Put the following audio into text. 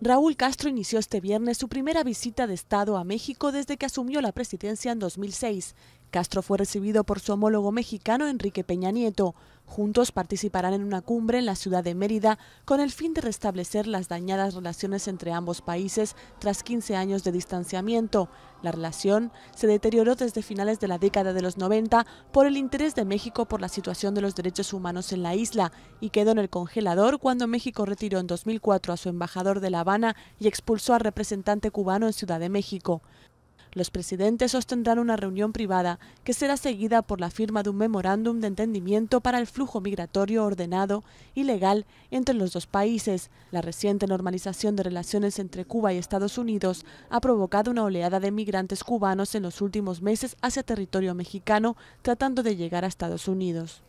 Raúl Castro inició este viernes su primera visita de Estado a México desde que asumió la presidencia en 2006 Castro fue recibido por su homólogo mexicano Enrique Peña Nieto. Juntos participarán en una cumbre en la ciudad de Mérida con el fin de restablecer las dañadas relaciones entre ambos países tras 15 años de distanciamiento. La relación se deterioró desde finales de la década de los 90 por el interés de México por la situación de los derechos humanos en la isla y quedó en el congelador cuando México retiró en 2004 a su embajador de La Habana y expulsó al representante cubano en Ciudad de México. Los presidentes sostendrán una reunión privada que será seguida por la firma de un memorándum de entendimiento para el flujo migratorio ordenado y legal entre los dos países. La reciente normalización de relaciones entre Cuba y Estados Unidos ha provocado una oleada de migrantes cubanos en los últimos meses hacia territorio mexicano tratando de llegar a Estados Unidos.